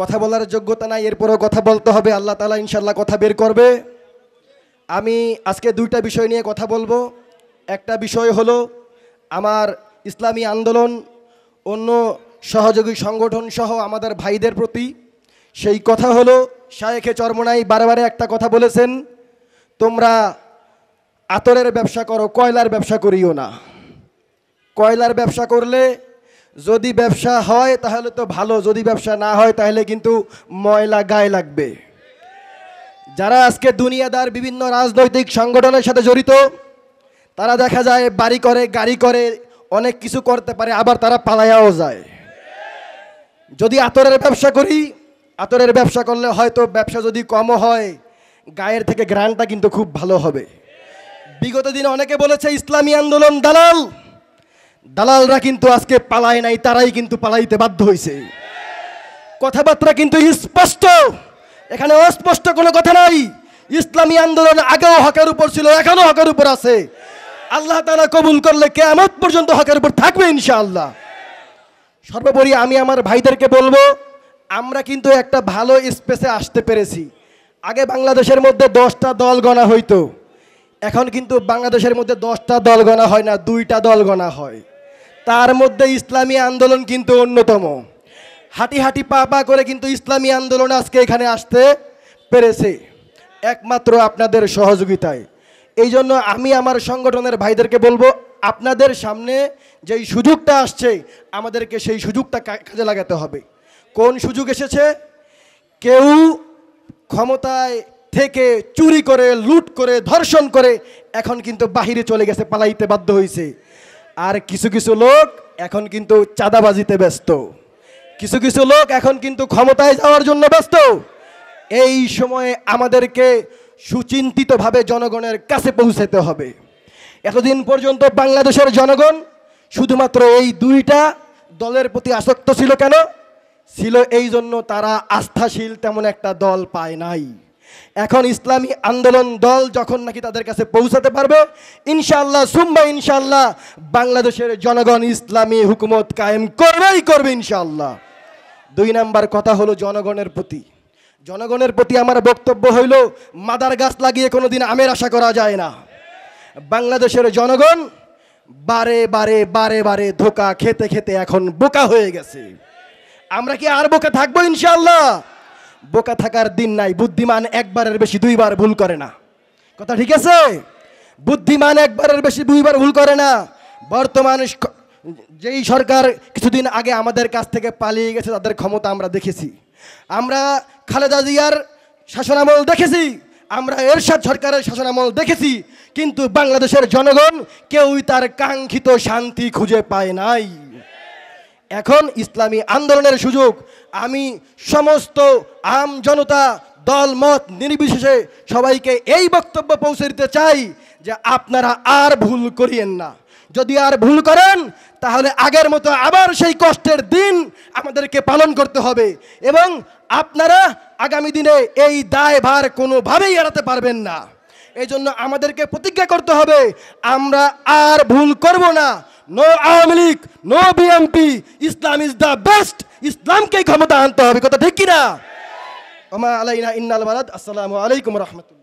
কথা বলার যোগ্যতা নাই এরপরও কথা বলতে হবে আল্লাহ তালা ইনশাল্লাহ কথা বের করবে আমি আজকে দুইটা বিষয় নিয়ে কথা বলবো একটা বিষয় হলো আমার ইসলামী আন্দোলন অন্য সহযোগী সংগঠন সহ আমাদের ভাইদের প্রতি সেই কথা হলো শায়েখে চর্মনাই বারে একটা কথা বলেছেন তোমরা আতরের ব্যবসা করো কয়লার ব্যবসা করিও না কয়লার ব্যবসা করলে যদি ব্যবসা হয় তাহলে তো ভালো যদি ব্যবসা না হয় তাহলে কিন্তু ময়লা গায়ে লাগবে যারা আজকে দুনিয়াদার বিভিন্ন রাজনৈতিক সংগঠনের সাথে জড়িত তারা দেখা যায় বাড়ি করে গাড়ি করে অনেক কিছু করতে পারে আবার তারা পালায়াও যায় যদি আতরের ব্যবসা করি আতরের ব্যবসা করলে হয়তো ব্যবসা যদি কমও হয় গায়ের থেকে গ্রানটা কিন্তু খুব ভালো হবে বিগত দিনে অনেকে বলেছে ইসলামী আন্দোলন দালাল দালালরা কিন্তু আজকে পালায় নাই তারাই কিন্তু পালাইতে বাধ্য হয়েছে কথাবার্তা কিন্তু স্পষ্ট এখানে অস্পষ্ট কোনো কথা নাই ইসলামী আন্দোলন আগেও হকের উপর ছিল এখনো হকের উপর আছে আল্লাহ তারা কবুল করলে কেমত পর্যন্ত হকের উপর থাকবে ইনশাআল্লাহ সর্বোপরি আমি আমার ভাইদেরকে বলবো আমরা কিন্তু একটা ভালো স্পেসে আসতে পেরেছি আগে বাংলাদেশের মধ্যে দশটা দল গণা হইতো এখন কিন্তু বাংলাদেশের মধ্যে দশটা দল গণা হয় না দুইটা দল গণা হয় তার মধ্যে ইসলামী আন্দোলন কিন্তু অন্যতম হাঁটি হাঁটি পা পা করে কিন্তু ইসলামী আন্দোলন আজকে এখানে আসতে পেরেছে একমাত্র আপনাদের সহযোগিতায় এই জন্য আমি আমার সংগঠনের ভাইদেরকে বলবো আপনাদের সামনে যেই সুযোগটা আসছে আমাদেরকে সেই সুযোগটা কাজে লাগাতে হবে কোন সুযোগ এসেছে কেউ ক্ষমতায় থেকে চুরি করে লুট করে ধর্ষণ করে এখন কিন্তু বাহিরে চলে গেছে পালাইতে বাধ্য হয়েছে আর কিছু কিছু লোক এখন কিন্তু চাঁদাবাজিতে ব্যস্ত কিছু কিছু লোক এখন কিন্তু ক্ষমতায় যাওয়ার জন্য ব্যস্ত এই সময়ে আমাদেরকে সুচিন্তিতভাবে জনগণের কাছে পৌঁছাতে হবে এতদিন পর্যন্ত বাংলাদেশের জনগণ শুধুমাত্র এই দুইটা দলের প্রতি আসক্ত ছিল কেন ছিল এই জন্য তারা আস্থাশীল তেমন একটা দল পায় নাই এখন ইসলামী আন্দোলন দল যখন নাকি তাদের কাছে পৌঁছাতে পারবে ইনশাল্লাহ সুম্বা ইনশাল্লাহ বাংলাদেশের জনগণ ইসলামী হুকুমত কায়েম করবেই করবে ইনশাল্লাহ দুই নাম্বার কথা হলো জনগণের প্রতি জনগণের প্রতি আমার বক্তব্য হইল মাদার গাছ লাগিয়ে কোনো দিন আমের আশা করা যায় না বাংলাদেশের জনগণ বারে বারে বারে বারে ধোকা খেতে খেতে এখন বোকা হয়ে গেছে আমরা কি আর বোকা থাকবো ইনশাল্লাহ বোকা থাকার দিন নাই বুদ্ধিমান একবারের বেশি দুইবার ভুল করে না কথা ঠিক আছে বুদ্ধিমান একবারের বেশি দুইবার ভুল করে না বর্তমান যেই সরকার কিছুদিন আগে আমাদের কাছ থেকে পালিয়ে গেছে তাদের ক্ষমতা আমরা দেখেছি আমরা খালেদা জিয়ার শাসনামল দেখেছি আমরা এরশাদ সরকারের শাসনামল দেখেছি কিন্তু বাংলাদেশের জনগণ কেউই তার কাঙ্ক্ষিত শান্তি খুঁজে পায় নাই এখন ইসলামী আন্দোলনের সুযোগ আমি সমস্ত আম জনতা দল মত নির্বিশেষে সবাইকে এই বক্তব্য পৌঁছে দিতে চাই যে আপনারা আর ভুল করিয়েন না যদি আর ভুল করেন তাহলে আগের মতো আবার সেই কষ্টের দিন আমাদেরকে পালন করতে হবে এবং আপনারা আগামী দিনে এই দায় ভার কোনোভাবেই এড়াতে পারবেন না এই জন্য আমাদেরকে প্রতিজ্ঞা করতে হবে আমরা আর ভুল করব না no Awami League no BMP Islam is the best ইসলামকেই ক্ষমতা আনতে হবে কথা ঠিক কিনা ওমা আলাইনা ইন্নাল বালাদ আসসালামু আলাইকুম রহমতুল্লাহ